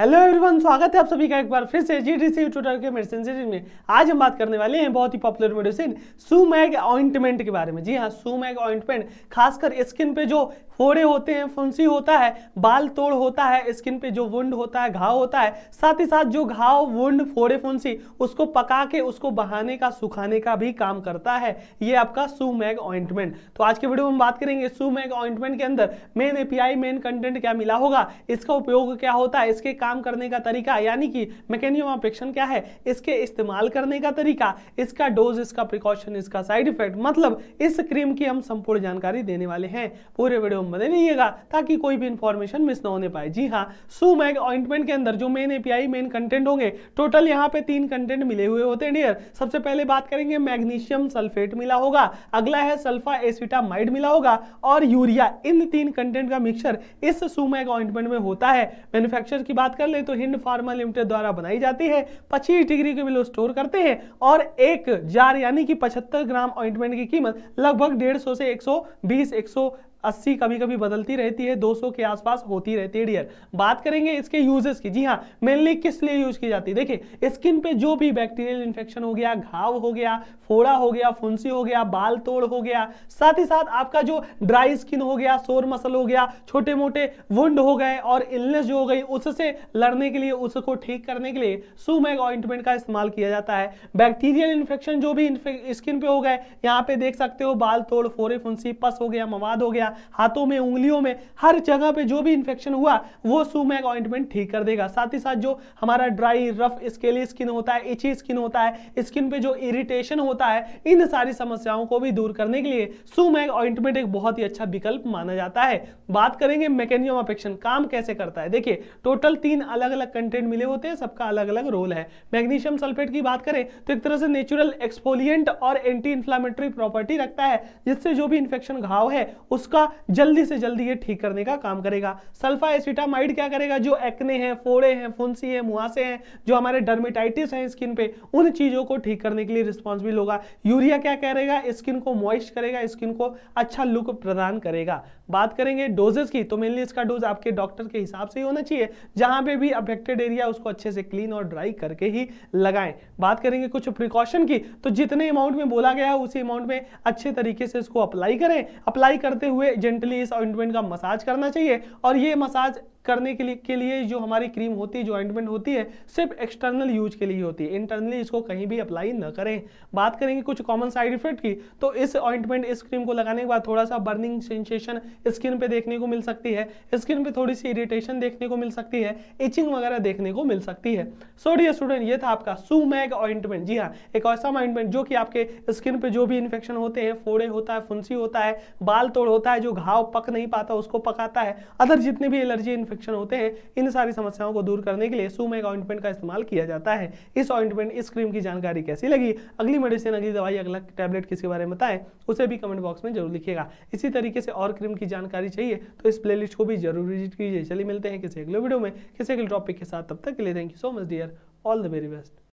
hello everyone स्वागत है आप सभी का एक बार फिर से जी डी सी ट्यूटर के मेडिसिन सीरीज में आज हम बात करने वाले हैं बहुत ही पॉपुलर मेडिसिन सुमैग ऑइंटमेंट के बारे में जी हाँ सुमैग ऑइंटमेंट खासकर स्किन पे जो फोड़े होते हैं फुंसी होता है बाल तोड़ होता है स्किन पे जो वुंड होता है घाव होता है साथ ही साथ जो घाव वुंड फोड़े फुंसी उसको पका के उसको बहाने का सुखाने का भी काम करता है ये आपका सुमैग ऑइंटमेंट तो आज के वीडियो में हम बात करेंगे सुमैग ऑइंटमेंट के अंदर मेन एपीआई मेन कंटेंट क्या मिला होगा इसका उपयोग क्या होता है इसके काम करने का तरीका यानी कि मैकेनियम अपेक्षण क्या है इसके इस्तेमाल करने का तरीका इसका डोज इसका प्रिकॉशन इसका साइड इफेक्ट मतलब इस क्रीम की हम संपूर्ण जानकारी देने वाले हैं पूरे वीडियो नंबर रहिएगा ताकि कोई भी इंफॉर्मेशन मिस ना होने पाए जी हाँ सुमैग ऑइंटमेंट के अंदर जो मेन एपीआई मेन कंटेंट होंगे टोटल यहाँ पे तीन कंटेंट मिले हुए होते हैं डियर सबसे पहले बात करेंगे मैग्नीशियम सल्फेट मिला होगा अगला है सल्फा एसिटामाइड मिला होगा और यूरिया इन तीन कंटेंट का मिक्सचर इस सुमैग ऑइंटमेंट में होता है मैन्युफैक्चर की बात कर ले तो हिंड फार्मा लिमिटेड द्वारा बनाई जाती है पच्चीस डिग्री के बिलो स्टोर करते हैं और एक जार यानी कि पचहत्तर ग्राम ऑइंटमेंट की कीमत लगभग डेढ़ सौ से एक सौ बीस एक सौ अस्सी कभी कभी बदलती रहती है 200 के आसपास होती रहती है डियर बात करेंगे इसके यूजेस की जी हाँ मेनली किस लिए यूज की जाती है देखिए स्किन पे जो भी बैक्टीरियल इन्फेक्शन हो गया घाव हो गया फोड़ा हो गया फुंसी हो गया बाल तोड़ हो गया साथ ही साथ आपका जो ड्राई स्किन हो गया शोर मसल हो गया छोटे मोटे वुंड हो गए और इलनेस जो हो गई उससे लड़ने के लिए उसको ठीक करने के लिए सुमैग ऑइंटमेंट का इस्तेमाल किया जाता है बैक्टीरियल इन्फेक्शन जो भी स्किन पे हो गए यहाँ पे देख सकते हो बाल तोड़ फोरे फुंसी पस हो गया मवाद हो गया गया हाथों में उंगलियों में हर जगह पे जो भी इन्फेक्शन हुआ वो सुमैक ऑइंटमेंट ठीक कर देगा साथ ही साथ जो हमारा ड्राई रफ स्केली स्किन होता है इची स्किन होता है स्किन पे जो इरिटेशन होता है इन सारी समस्याओं को भी दूर करने के लिए सुमैक ऑइंटमेंट एक बहुत ही अच्छा विकल्प माना जाता है बात करेंगे मैकेनियम अपेक्शन काम कैसे करता है देखिए टोटल तीन अलग अलग कंटेंट मिले होते हैं सबका अलग अलग रोल है मैग्नीशियम सल्फेट की बात करें तो एक तरह से नेचुरल एक्सफोलियंट और एंटी इंफ्लामेटरी प्रॉपर्टी रखता है जिससे जो भी इंफेक्शन घाव है उसका उसका जल्दी से जल्दी ये ठीक करने का काम करेगा सल्फा एसिटामाइड क्या करेगा जो एक्ने हैं फोड़े हैं फुंसी हैं मुहासे हैं जो हमारे डर्मेटाइटिस हैं स्किन पे उन चीज़ों को ठीक करने के लिए रिस्पॉन्सिबल होगा यूरिया क्या करेगा स्किन को मॉइस्ट करेगा स्किन को अच्छा लुक प्रदान करेगा बात करेंगे डोजेस की तो मेनली इसका डोज आपके डॉक्टर के हिसाब से ही होना चाहिए जहां पर भी अफेक्टेड एरिया उसको अच्छे से क्लीन और ड्राई करके ही लगाएं बात करेंगे कुछ प्रिकॉशन की तो जितने अमाउंट में बोला गया है उसी अमाउंट में अच्छे तरीके से इसको अप्लाई करें अप्लाई करते हुए हुए जेंटली इस ऑइंटमेंट का मसाज करना चाहिए और ये मसाज करने के लिए के लिए जो हमारी क्रीम होती है जो ऑइंटमेंट होती है सिर्फ एक्सटर्नल यूज के लिए होती है इंटरनली इसको कहीं भी अप्लाई न करें बात करेंगे कुछ कॉमन साइड इफेक्ट की तो इस ऑइंटमेंट इस क्रीम को लगाने के बाद थोड़ा सा बर्निंग सेंसेशन स्किन पे देखने को मिल सकती है स्किन पे थोड़ी सी इरिटेशन देखने को मिल सकती है इचिंग वगैरह देखने को मिल सकती है सो स्टूडेंट ये था आपका सुमैग ऑइंटमेंट जी हाँ एक ऐसा ऑइंटमेंट जो कि आपके स्किन पे जो भी इन्फेक्शन होते हैं फोड़े होता है फुंसी होता है बाल तोड़ होता है जो घाव पक नहीं पाता उसको पकाता है अदर जितने भी एलर्जी इन्फेक्शन फ्रिक्शन होते हैं इन सारी समस्याओं को दूर करने के लिए सुमेक ऑइंटमेंट का इस्तेमाल किया जाता है इस ऑइंटमेंट इस क्रीम की जानकारी कैसी लगी अगली मेडिसिन अगली दवाई अगला टैबलेट किसके बारे में बताएं उसे भी कमेंट बॉक्स में जरूर लिखिएगा इसी तरीके से और क्रीम की जानकारी चाहिए तो इस प्ले को भी जरूर विजिट कीजिए चलिए मिलते हैं किसी अगले वीडियो में किसी अगले टॉपिक के साथ तब तक के लिए thank you so much dear all the very best